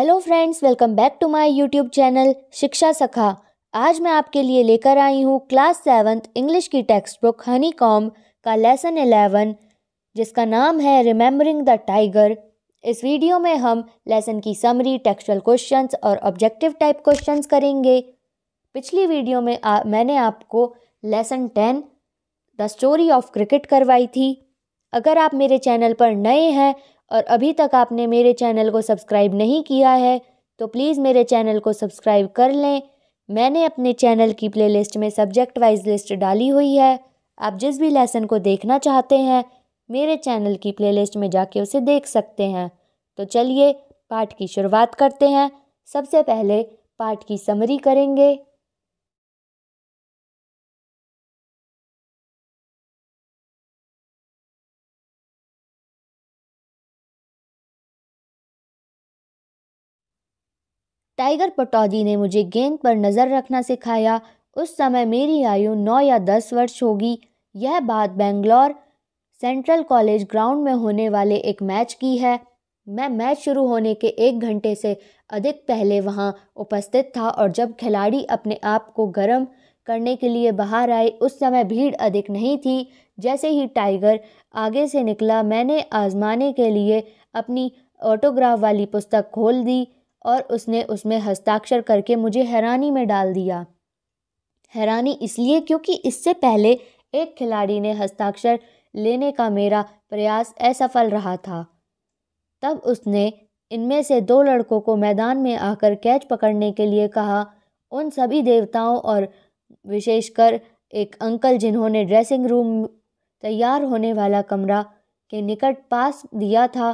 Hello friends welcome back to my YouTube channel Shiksha Sakha आज मैं आपके लिए लेकर आई हूँ क्लास सेवन्थ इंग्लिश की टेक्स्ट बुक हनी कॉम का लेसन एलेवन जिसका नाम है रिमेम्बरिंग द टाइगर इस वीडियो में हम लेसन की समरी टेक्सुअल क्वेश्चंस और ऑब्जेक्टिव टाइप क्वेश्चंस करेंगे पिछली वीडियो में आ, मैंने आपको lesson ten the story of cricket करवाई थी अगर आप मेरे चैनल पर नए हैं और अभी तक आपने मेरे चैनल को सब्सक्राइब नहीं किया है तो प्लीज़ मेरे चैनल को सब्सक्राइब कर लें मैंने अपने चैनल की प्लेलिस्ट में सब्जेक्ट वाइज लिस्ट डाली हुई है आप जिस भी लेसन को देखना चाहते हैं मेरे चैनल की प्लेलिस्ट में जाके उसे देख सकते हैं तो चलिए पाठ की शुरुआत करते हैं सबसे पहले पाठ की समरी करेंगे टाइगर पटौदी ने मुझे गेंद पर नज़र रखना सिखाया उस समय मेरी आयु नौ या दस वर्ष होगी यह बात बेंगलोर सेंट्रल कॉलेज ग्राउंड में होने वाले एक मैच की है मैं मैच शुरू होने के एक घंटे से अधिक पहले वहां उपस्थित था और जब खिलाड़ी अपने आप को गर्म करने के लिए बाहर आए उस समय भीड़ अधिक नहीं थी जैसे ही टाइगर आगे से निकला मैंने आजमाने के लिए अपनी ऑटोग्राफ वाली पुस्तक खोल दी और उसने उसमें हस्ताक्षर करके मुझे हैरानी में डाल दिया हैरानी इसलिए क्योंकि इससे पहले एक खिलाड़ी ने हस्ताक्षर लेने का मेरा प्रयास असफल रहा था तब उसने इनमें से दो लड़कों को मैदान में आकर कैच पकड़ने के लिए कहा उन सभी देवताओं और विशेषकर एक अंकल जिन्होंने ड्रेसिंग रूम तैयार होने वाला कमरा के निकट पास दिया था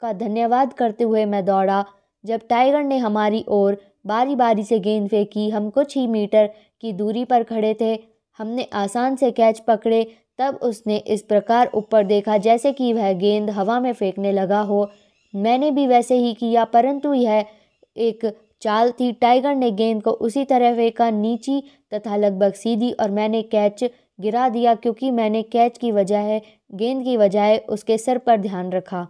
का धन्यवाद करते हुए मैं दौड़ा जब टाइगर ने हमारी ओर बारी बारी से गेंद फेंकी हम कुछ ही मीटर की दूरी पर खड़े थे हमने आसान से कैच पकड़े तब उसने इस प्रकार ऊपर देखा जैसे कि वह गेंद हवा में फेंकने लगा हो मैंने भी वैसे ही किया परंतु यह एक चाल थी टाइगर ने गेंद को उसी तरह फेंका नीची तथा लगभग सीधी और मैंने कैच गिरा दिया क्योंकि मैंने कैच की वजह गेंद की वजह उसके सिर पर ध्यान रखा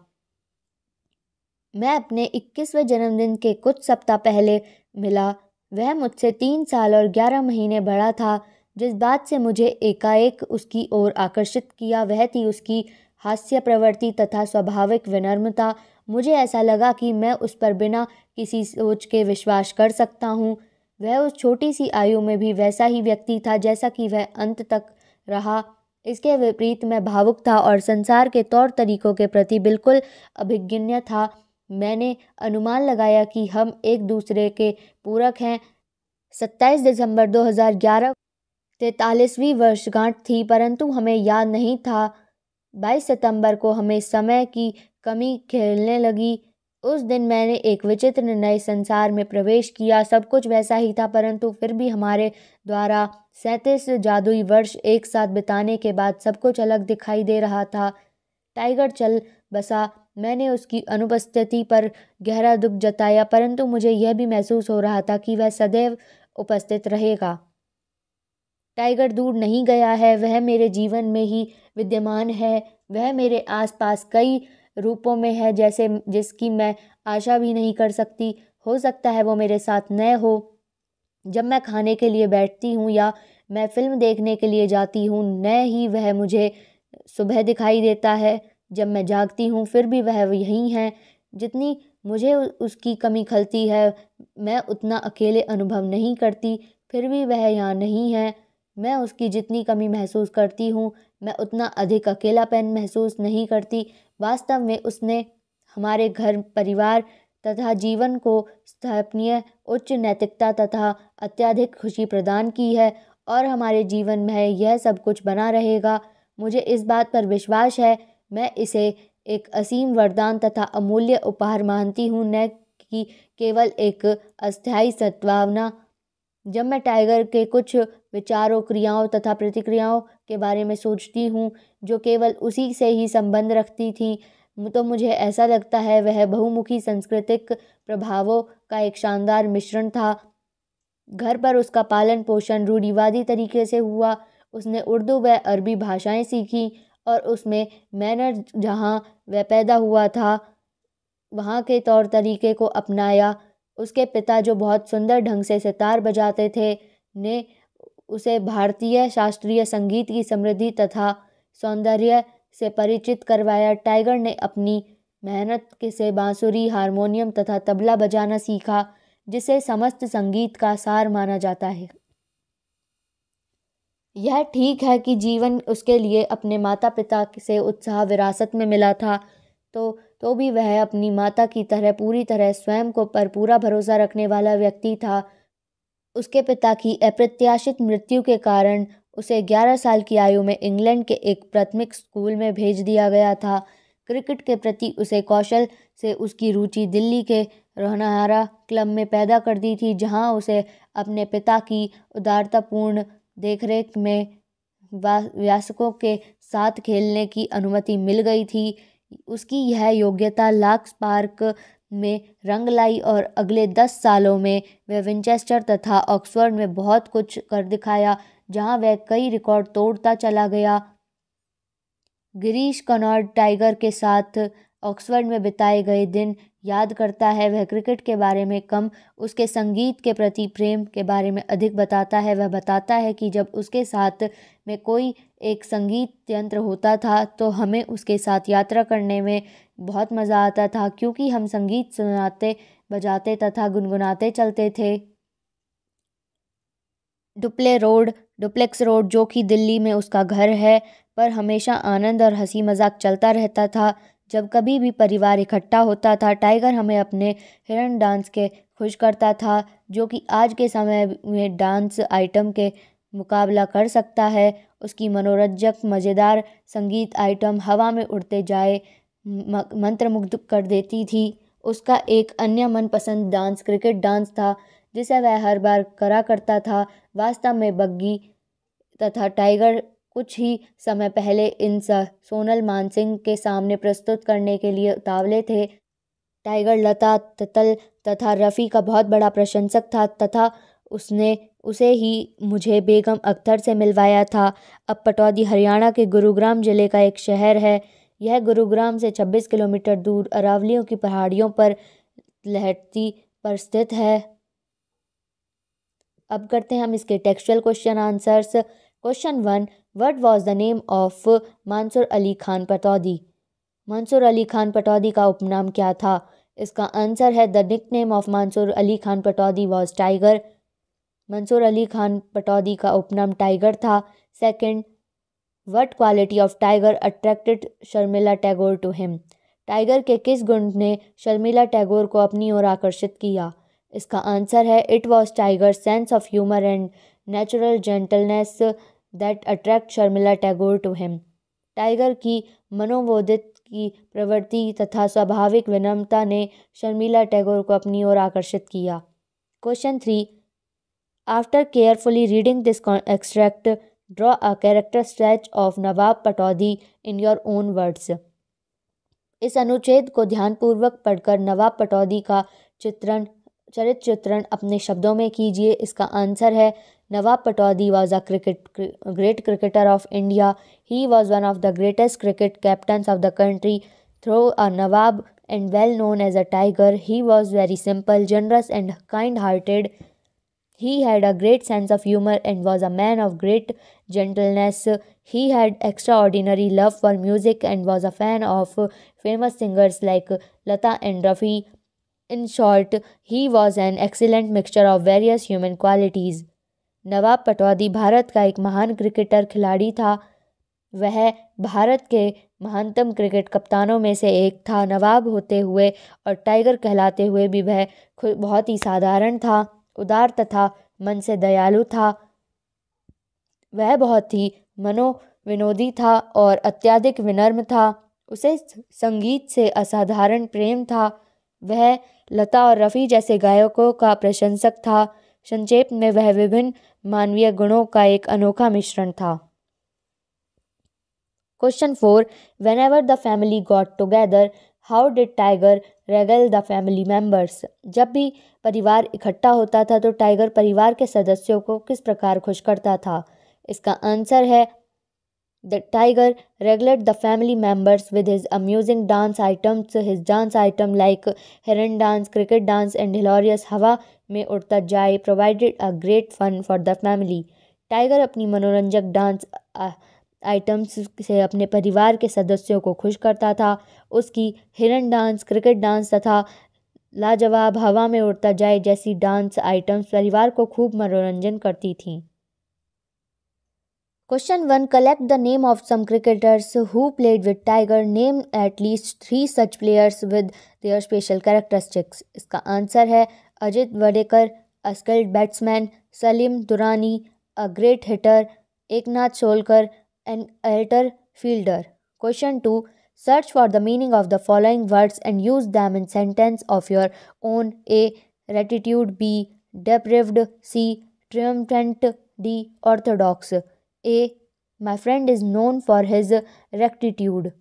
मैं अपने 21वें जन्मदिन के कुछ सप्ताह पहले मिला वह मुझसे तीन साल और ग्यारह महीने बड़ा था जिस बात से मुझे एकाएक उसकी ओर आकर्षित किया वह थी उसकी हास्य प्रवृत्ति तथा स्वाभाविक विनम्रता मुझे ऐसा लगा कि मैं उस पर बिना किसी सोच के विश्वास कर सकता हूँ वह उस छोटी सी आयु में भी वैसा ही व्यक्ति था जैसा कि वह अंत तक रहा इसके विपरीत मैं भावुक था और संसार के तौर तरीकों के प्रति बिल्कुल अभिज्ञ था मैंने अनुमान लगाया कि हम एक दूसरे के पूरक हैं सत्ताईस दिसंबर 2011 तैतालीसवीं वर्षगांठ थी परंतु हमें याद नहीं था 22 सितंबर को हमें समय की कमी खेलने लगी उस दिन मैंने एक विचित्र नए संसार में प्रवेश किया सब कुछ वैसा ही था परंतु फिर भी हमारे द्वारा सैंतीस जादुई वर्ष एक साथ बिताने के बाद सब कुछ अलग दिखाई दे रहा था टाइगर चल बसा मैंने उसकी अनुपस्थिति पर गहरा दुख जताया परंतु मुझे यह भी महसूस हो रहा था कि वह सदैव उपस्थित रहेगा टाइगर दूर नहीं गया है वह मेरे जीवन में ही विद्यमान है वह मेरे आसपास कई रूपों में है जैसे जिसकी मैं आशा भी नहीं कर सकती हो सकता है वो मेरे साथ न हो जब मैं खाने के लिए बैठती हूँ या मैं फिल्म देखने के लिए जाती हूँ न ही वह मुझे सुबह दिखाई देता है जब मैं जागती हूँ फिर भी वह यही है जितनी मुझे उसकी कमी खलती है मैं उतना अकेले अनुभव नहीं करती फिर भी वह यहाँ नहीं है मैं उसकी जितनी कमी महसूस करती हूँ मैं उतना अधिक अकेलापन महसूस नहीं करती वास्तव में उसने हमारे घर परिवार तथा जीवन को स्थापनीय उच्च नैतिकता तथा अत्यधिक खुशी प्रदान की है और हमारे जीवन में यह सब कुछ बना रहेगा मुझे इस बात पर विश्वास है मैं इसे एक असीम वरदान तथा अमूल्य उपहार मानती हूँ न कि केवल एक अस्थायी सद्भावना जब मैं टाइगर के कुछ विचारों क्रियाओं तथा प्रतिक्रियाओं के बारे में सोचती हूँ जो केवल उसी से ही संबंध रखती थी तो मुझे ऐसा लगता है वह बहुमुखी सांस्कृतिक प्रभावों का एक शानदार मिश्रण था घर पर उसका पालन पोषण रूढ़िवादी तरीके से हुआ उसने उर्दू व अरबी भाषाएं सीखी और उसमें मैनर जहाँ वह पैदा हुआ था वहाँ के तौर तरीके को अपनाया उसके पिता जो बहुत सुंदर ढंग से सितार बजाते थे ने उसे भारतीय शास्त्रीय संगीत की समृद्धि तथा सौंदर्य से परिचित करवाया टाइगर ने अपनी मेहनत के से बांसुरी हारमोनियम तथा तबला बजाना सीखा जिसे समस्त संगीत का सार माना जाता है यह ठीक है कि जीवन उसके लिए अपने माता पिता से उत्साह विरासत में मिला था तो तो भी वह अपनी माता की तरह पूरी तरह स्वयं को पर पूरा भरोसा रखने वाला व्यक्ति था उसके पिता की अप्रत्याशित मृत्यु के कारण उसे 11 साल की आयु में इंग्लैंड के एक प्राथमिक स्कूल में भेज दिया गया था क्रिकेट के प्रति उसे कौशल से उसकी रुचि दिल्ली के रोहनहारा क्लब में पैदा कर दी थी जहां उसे अपने पिता की उदारतापूर्ण देखरेख में व्यासकों के साथ खेलने की अनुमति मिल गई थी उसकी यह योग्यता लाक्स पार्क में रंग लाई और अगले दस सालों में वह विंचेस्टर तथा ऑक्सफोर्ड में बहुत कुछ कर दिखाया जहां वह कई रिकॉर्ड तोड़ता चला गया गिरीश कनॉड टाइगर के साथ ऑक्सफर्ड में बिताए गए दिन याद करता है वह क्रिकेट के बारे में कम उसके संगीत के प्रति प्रेम के बारे में अधिक बताता है वह बताता है कि जब उसके साथ में कोई एक संगीत यंत्र होता था तो हमें उसके साथ यात्रा करने में बहुत मज़ा आता था क्योंकि हम संगीत सुनाते बजाते तथा गुनगुनाते चलते थे डुप्ले रोड डुप्लेक्स रोड जो कि दिल्ली में उसका घर है पर हमेशा आनंद और हंसी मजाक चलता रहता था जब कभी भी परिवार इकट्ठा होता था टाइगर हमें अपने हिरण डांस के खुश करता था जो कि आज के समय में डांस आइटम के मुकाबला कर सकता है उसकी मनोरंजक मज़ेदार संगीत आइटम हवा में उड़ते जाए मंत्रमुग्ध कर देती थी उसका एक अन्य मनपसंद डांस क्रिकेट डांस था जिसे वह हर बार करा करता था वास्तव में बग्गी तथा टाइगर कुछ ही समय पहले इन सोनल मानसिंह के सामने प्रस्तुत करने के लिए उतावले थे टाइगर लता ततल तथा रफ़ी का बहुत बड़ा प्रशंसक था तथा उसने उसे ही मुझे बेगम अख्तर से मिलवाया था अब पटौदी हरियाणा के गुरुग्राम ज़िले का एक शहर है यह गुरुग्राम से 26 किलोमीटर दूर अरावलियों की पहाड़ियों पर लहरती पर स्थित है अब करते हैं हम इसके textual question answers question one what was the name of Mansur Ali Khan Pataudi Mansur Ali Khan Pataudi का उपनाम क्या था इसका आंसर है the nickname of Mansur Ali Khan Pataudi was tiger Mansur Ali Khan Pataudi का उपनाम टाइगर था second what quality of tiger attracted Sharmila Tagore to him tiger के किस गुण ने शर्मिला टैगोर को अपनी ओर आकर्षित किया इसका आंसर है it was tiger sense of humour and natural gentleness that attract Sharmila Tagore to him tiger की मनोवोदित की प्रवृत्ति तथा स्वाभाविक विनम्रता ने शर्मिला टैगोर को अपनी ओर आकर्षित किया question three after carefully reading this extract draw a character stretch of Nawab Pataudi in your own words इस अनुच्छेद को ध्यानपूर्वक पढ़कर नवाब पटौदी का चित्रण चरित चित्रण अपने शब्दों में कीजिए इसका आंसर है Nawab Patodi was a cricket, great cricketer of India. He was one of the greatest cricket captains of the country. Through a Nawab and well known as a tiger, he was very simple, generous, and kind hearted. He had a great sense of humor and was a man of great gentleness. He had extraordinary love for music and was a fan of famous singers like Lata and Rafi. In short, he was an excellent mixture of various human qualities. नवाब पटवादी भारत का एक महान cricketer खिलाड़ी था वह भारत के महानतम cricket कप्तानों में से एक था नवाब होते हुए और टाइगर कहलाते हुए भी वह बहुत ही साधारण था उदार तथा मन से दयालु था वह बहुत ही मनोविनोदी था और अत्यधिक विनर्म था उसे संगीत से असाधारण प्रेम था वह लता और रफ़ी जैसे गायकों का प्रशंसक था संक्षेप में वह विभिन्न मानवीय गुणों का एक अनोखा मिश्रण था question four whenever the family got together how did tiger regale the family members जब भी परिवार इकट्ठा होता था तो टाइगर परिवार के सदस्यों को किस प्रकार खुश करता था इसका आंसर है the tiger regulate the family members with his amusing dance items his dance item like hiran dance cricket dance and hilarious हवा में उड़ता जाए provided a great fun for the family tiger अपनी मनोरंजक डांस आइटम्स से अपने परिवार के सदस्यों को खुश करता था उसकी हिरन डांस क्रिकेट डांस तथा लाजवाब हवा में उड़ता जाए जैसी डांस आइटम्स परिवार को खूब मनोरंजन करती थीं question one collect the name of some cricketers who played with tiger name at least three such players with special characteristics इसका आंसर है Ajit Vadekar, a skilled batsman, Salim Durani, a great hitter, Eknath Solkar, an elder fielder. Question 2. Search for the meaning of the following words and use them in sentence of your own A. Rectitude. B. Depraved C. Triumphant D. Orthodox A. My friend is known for his rectitude.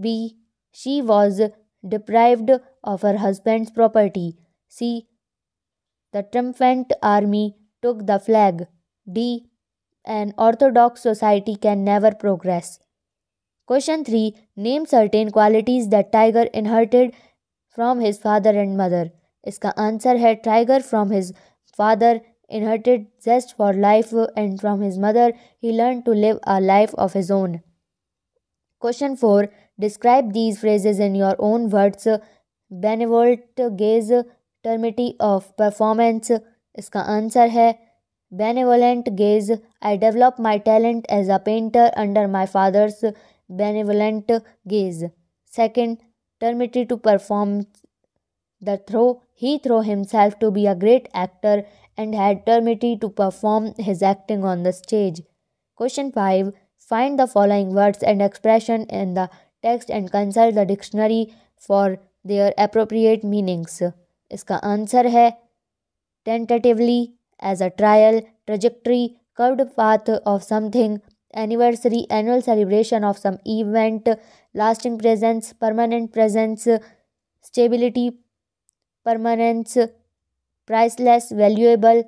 B. She was deprived of her husband's property. C. the triumphant army took the flag. D. An orthodox society can never progress. Question 3. Name certain qualities that Tiger inherited from his father and mother. Iska answer hai Tiger from his father inherited zest for life and from his mother he learned to live a life of his own. Question 4. Describe these phrases in your own words. Benevolent gaze, temerity of performance इसका answer है benevolent gaze I develop my talent as a painter under my father's benevolent gaze second temerity to perform the throw he throw himself to be a great actor and had temerity to perform his acting on the stage. Question 5. Find the following words and expression in the text and consult the dictionary for their appropriate meanings. इसका answer है tentatively as a trial trajectory curved path of something anniversary annual celebration of some event lasting presence permanent presence stability permanence priceless valuable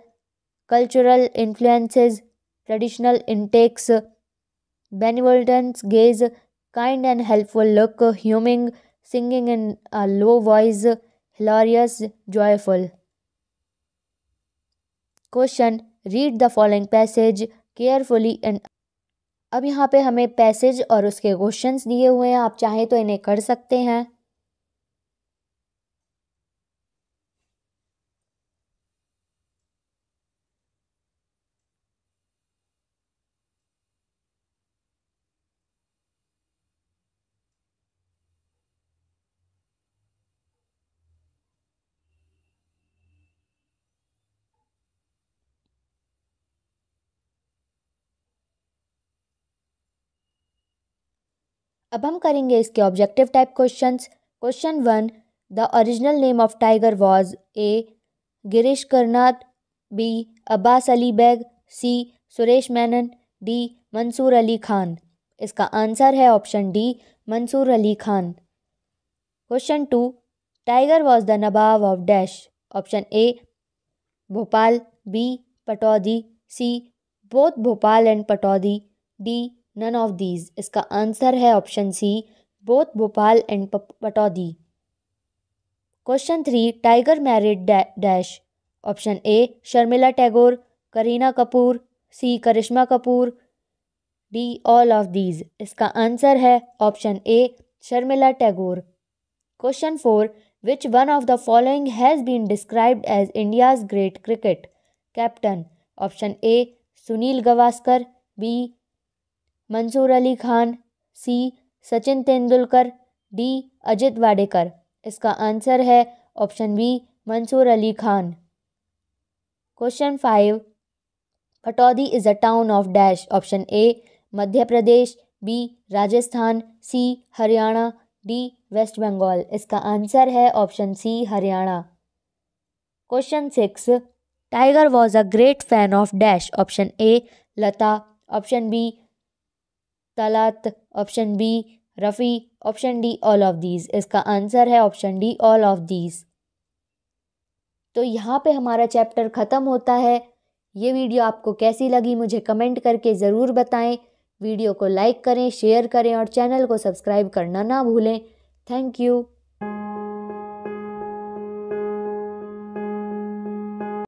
cultural influences traditional intakes benevolence gaze kind and helpful look humming singing in a low voice hilarious, joyful. Question read the following passage carefully and अब यहाँ पे हमें passage और उसके questions दिए हुए हैं आप चाहें तो इन्हें कर सकते हैं अब हम करेंगे इसके objective type questions question one the original name of tiger was A Girish Karnad B Abbas Ali Baig C Suresh Menon D Mansur Ali Khan इसका आंसर है option D Mansur Ali Khan question two tiger was the Nawab of dash option A Bhopal B Pataudi C both Bhopal and Pataudi D none of these इसका answer है option C both Bhopal and Pataudi question three tiger married dash option A Sharmila Tagore Kareena Kapoor C Karisma Kapoor D all of these इसका answer है option A Sharmila Tagore question four which one of the following has been described as India's great cricket captain option A Sunil Gavaskar B Mansur Ali Khan C Sachin Tendulkar D Ajit Wadekar इसका answer है option B Mansur Ali Khan question five Pataudi is a town of dash option A Madhya Pradesh B Rajasthan C Haryana D west Bengal इसका answer है option C Haryana question six tiger was a great fan of dash option A Lata option B Talat option B Rafi option D all of these इसका answer है option D all of these तो यहाँ पे हमारा chapter ख़त्म होता है ये वीडियो आपको कैसी लगी मुझे कमेंट करके ज़रूर बताएं वीडियो को लाइक करें शेयर करें और चैनल को सब्सक्राइब करना ना भूलें थैंक यू